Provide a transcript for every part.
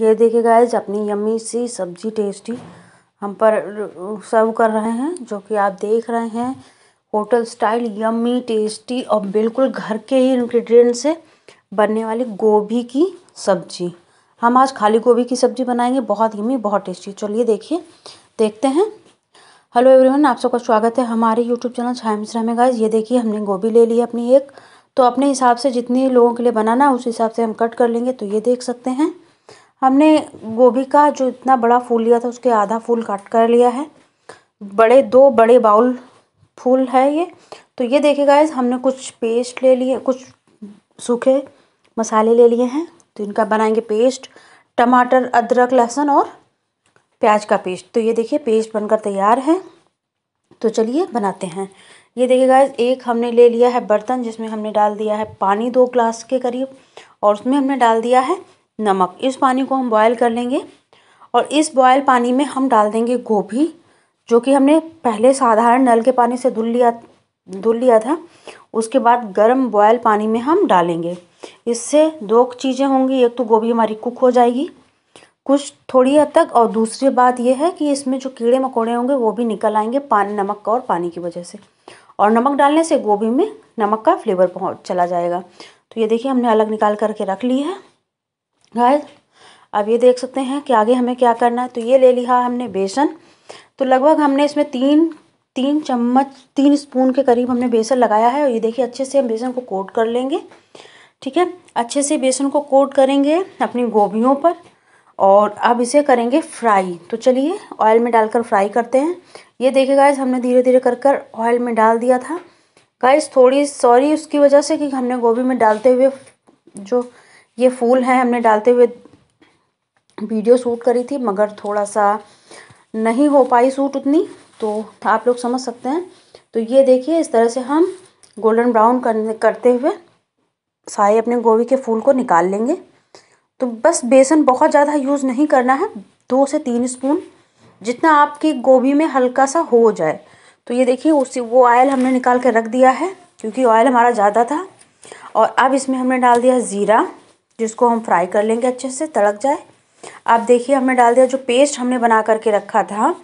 ये देखिए गाइस अपनी यम्मी सी सब्जी टेस्टी हम पर सर्व कर रहे हैं जो कि आप देख रहे हैं होटल स्टाइल यम्मी टेस्टी और बिल्कुल घर के ही इन्ग्रीडियंट से बनने वाली गोभी की सब्जी हम आज खाली गोभी की सब्जी बनाएंगे बहुत यम्मी बहुत टेस्टी चलिए देखिए देखते हैं हेलो एवरीवन आप सबका स्वागत है हमारे यूट्यूब चैनल छाया मिश्रा में गाइज ये देखिए हमने गोभी ले ली अपनी एक तो अपने हिसाब से जितने लोगों के लिए बनाना है उस हिसाब से हम कट कर लेंगे तो ये देख सकते हैं हमने गोभी का जो इतना बड़ा फूल लिया था उसके आधा फूल काट कर लिया है बड़े दो बड़े बाउल फूल है ये तो ये देखिए इस हमने कुछ पेस्ट ले लिए कुछ सूखे मसाले ले लिए हैं तो इनका बनाएंगे पेस्ट टमाटर अदरक लहसुन और प्याज का पेस्ट तो ये देखिए पेस्ट बनकर तैयार है तो चलिए बनाते हैं ये देखिए गाइज एक हमने ले लिया है बर्तन जिसमें हमने डाल दिया है पानी दो ग्लास के करीब और उसमें हमने डाल दिया है नमक इस पानी को हम बॉयल कर लेंगे और इस बॉयल पानी में हम डाल देंगे गोभी जो कि हमने पहले साधारण नल के पानी से धुल लिया धुल लिया था उसके बाद गर्म बॉयल पानी में हम डालेंगे इससे दो चीज़ें होंगी एक तो गोभी हमारी कुक हो जाएगी कुछ थोड़ी हद तक और दूसरी बात यह है कि इसमें जो कीड़े मकोड़े होंगे वो भी निकल आएंगे पान नमक का और पानी की वजह से और नमक डालने से गोभी में नमक का फ्लेवर पहुँच चला जाएगा तो ये देखिए हमने अलग निकाल करके रख ली है गाइस अब ये देख सकते हैं कि आगे हमें क्या करना है तो ये ले लिया हमने बेसन तो लगभग हमने इसमें तीन तीन चम्मच तीन स्पून के करीब हमने बेसन लगाया है और ये देखिए अच्छे से हम बेसन को कोट कर लेंगे ठीक है अच्छे से बेसन को कोट करेंगे अपनी गोभियों पर और अब इसे करेंगे फ्राई तो चलिए ऑयल में डालकर फ्राई करते हैं ये देखिए गाइस हमने धीरे धीरे कर कर ऑयल में डाल दिया था गाइस थोड़ी सॉरी उसकी वजह से कि हमने गोभी में डालते हुए जो ये फूल हैं हमने डालते हुए वीडियो शूट करी थी मगर थोड़ा सा नहीं हो पाई सूट उतनी तो आप लोग समझ सकते हैं तो ये देखिए इस तरह से हम गोल्डन ब्राउन करने करते हुए सारे अपने गोभी के फूल को निकाल लेंगे तो बस बेसन बहुत ज़्यादा यूज़ नहीं करना है दो से तीन स्पून जितना आपकी गोभी में हल्का सा हो जाए तो ये देखिए उसी वो ऑयल हमने निकाल के रख दिया है क्योंकि ऑयल हमारा ज़्यादा था और अब इसमें हमने डाल दिया ज़ीरा जिसको हम फ्राई कर लेंगे अच्छे से तड़क जाए आप देखिए हमने डाल दिया जो पेस्ट हमने बना करके रखा था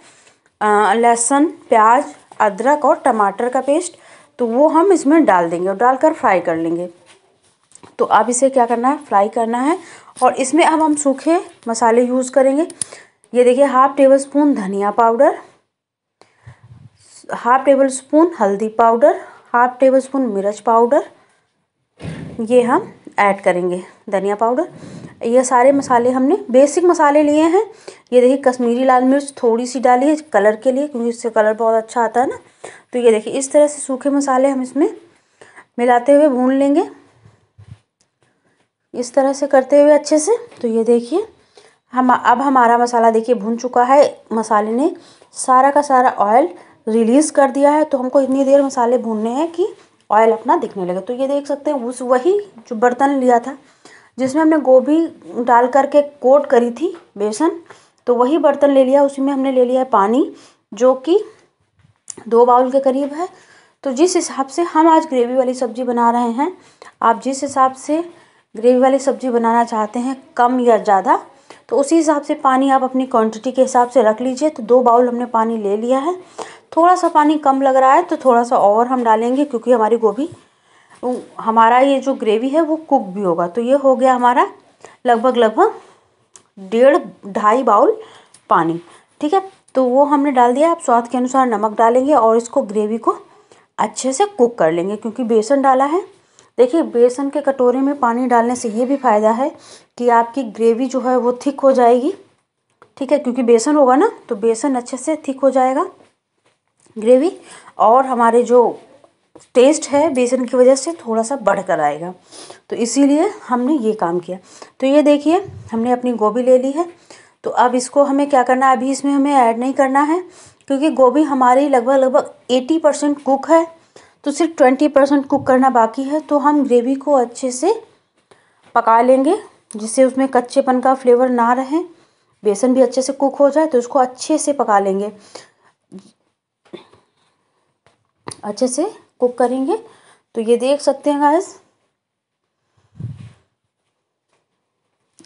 लहसुन प्याज अदरक और टमाटर का पेस्ट तो वो हम इसमें डाल देंगे और डालकर फ्राई कर लेंगे तो अब इसे क्या करना है फ्राई करना है और इसमें अब हम सूखे मसाले यूज़ करेंगे ये देखिए हाफ़ टेबल स्पून धनिया पाउडर हाफ़ टेबल स्पून हल्दी पाउडर हाफ़ टेबल स्पून मिर्च पाउडर ये हम ऐड करेंगे धनिया पाउडर ये सारे मसाले हमने बेसिक मसाले लिए हैं ये देखिए कश्मीरी लाल मिर्च थोड़ी सी डाली है कलर के लिए क्योंकि इससे कलर बहुत अच्छा आता है ना तो ये देखिए इस तरह से सूखे मसाले हम इसमें मिलाते हुए भून लेंगे इस तरह से करते हुए अच्छे से तो ये देखिए हम अब हमारा मसाला देखिए भून चुका है मसाले ने सारा का सारा ऑयल रिलीज़ कर दिया है तो हमको इतनी देर मसाले भूनने हैं कि ऑयल अपना दिखने लगे तो ये देख सकते हैं उस वही जो बर्तन लिया था जिसमें हमने गोभी डाल करके कोट करी थी बेसन तो वही बर्तन ले लिया उसी में हमने ले लिया है पानी जो कि दो बाउल के करीब है तो जिस हिसाब से हम आज ग्रेवी वाली सब्ज़ी बना रहे हैं आप जिस हिसाब से ग्रेवी वाली सब्ज़ी बनाना चाहते हैं कम या ज़्यादा तो उसी हिसाब से पानी आप अपनी क्वांटिटी के हिसाब से रख लीजिए तो दो बाउल हमने पानी ले लिया है थोड़ा सा पानी कम लग रहा है तो थोड़ा सा और हम डालेंगे क्योंकि हमारी गोभी हमारा ये जो ग्रेवी है वो कुक भी होगा तो ये हो गया हमारा लगभग लगभग डेढ़ ढाई बाउल पानी ठीक है तो वो हमने डाल दिया आप स्वाद के अनुसार नमक डालेंगे और इसको ग्रेवी को अच्छे से कुक कर लेंगे क्योंकि बेसन डाला है देखिए बेसन के कटोरे में पानी डालने से ये भी फ़ायदा है कि आपकी ग्रेवी जो है वो थिक हो जाएगी ठीक है क्योंकि बेसन होगा ना तो बेसन अच्छे से थिक हो जाएगा ग्रेवी और हमारे जो टेस्ट है बेसन की वजह से थोड़ा सा बढ़ कर आएगा तो इसीलिए हमने ये काम किया तो ये देखिए हमने अपनी गोभी ले ली है तो अब इसको हमें क्या करना है अभी इसमें हमें ऐड नहीं करना है क्योंकि गोभी हमारी लगभग लगभग एटी परसेंट कुक है तो सिर्फ ट्वेंटी परसेंट कुक करना बाकी है तो हम ग्रेवी को अच्छे से पका लेंगे जिससे उसमें कच्चेपन का फ्लेवर ना रहे बेसन भी अच्छे से कुक हो जाए तो उसको अच्छे से पका लेंगे अच्छे से कुक करेंगे तो ये देख सकते हैं गैस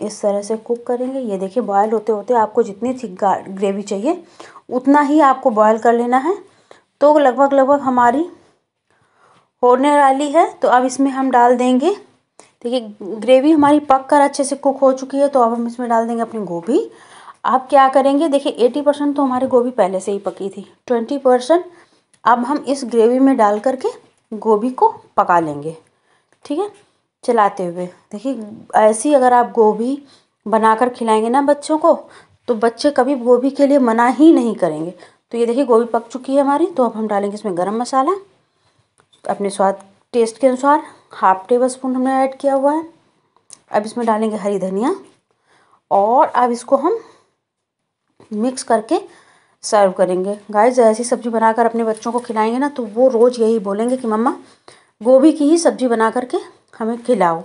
इस तरह से कुक करेंगे ये देखिए बॉयल होते होते आपको जितनी थिक ग्रेवी चाहिए उतना ही आपको बॉयल कर लेना है तो लगभग लगभग हमारी होने वाली है तो अब इसमें हम डाल देंगे देखिए ग्रेवी हमारी पक कर अच्छे से कुक हो चुकी है तो अब हम इसमें डाल देंगे अपनी गोभी आप क्या करेंगे देखिए एटी परसेंट तो हमारी गोभी पहले से ही पकी थी ट्वेंटी परसेंट अब हम इस ग्रेवी में डाल करके गोभी को पका लेंगे ठीक है चलाते हुए देखिए ऐसी अगर आप गोभी बनाकर खिलाएंगे ना बच्चों को तो बच्चे कभी गोभी के लिए मना ही नहीं करेंगे तो ये देखिए गोभी पक चुकी है हमारी तो अब हम डालेंगे इसमें गरम मसाला अपने स्वाद टेस्ट के अनुसार हाफ टेबल स्पून हमने ऐड किया हुआ है अब इसमें डालेंगे हरी धनिया और अब इसको हम मिक्स करके सर्व करेंगे गाइस ऐसी सब्ज़ी बनाकर अपने बच्चों को खिलाएंगे ना तो वो रोज़ यही बोलेंगे कि मम्मा गोभी की ही सब्ज़ी बना करके हमें खिलाओ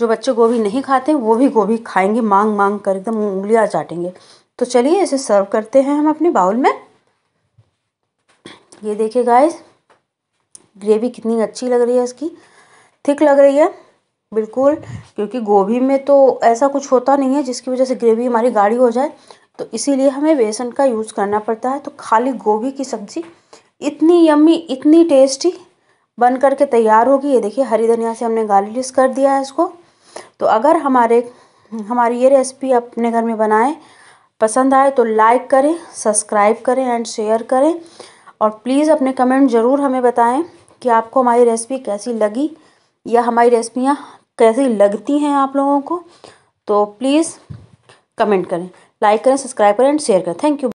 जो बच्चे गोभी नहीं खाते वो भी गोभी खाएंगे मांग मांग कर एकदम उंगलियाँ चाटेंगे तो चलिए इसे सर्व करते हैं हम अपने बाउल में ये देखिए गाइस ग्रेवी कितनी अच्छी लग रही है इसकी थिक लग रही है बिल्कुल क्योंकि गोभी में तो ऐसा कुछ होता नहीं है जिसकी वजह से ग्रेवी हमारी गाढ़ी हो जाए तो इसीलिए हमें बेसन का यूज़ करना पड़ता है तो खाली गोभी की सब्ज़ी इतनी यम्मी इतनी टेस्टी बन कर के तैयार होगी ये देखिए हरी धनिया से हमने गार्लिश कर दिया है इसको तो अगर हमारे हमारी ये रेसिपी अपने घर में बनाएं पसंद आए तो लाइक करें सब्सक्राइब करें एंड शेयर करें और प्लीज़ अपने कमेंट ज़रूर हमें बताएं कि आपको हमारी रेसिपी कैसी लगी या हमारी रेसिपियाँ कैसी लगती हैं आप लोगों को तो प्लीज़ कमेंट करें लाइक करें सब्सक्राइब करें एंड शेयर करें थैंक यू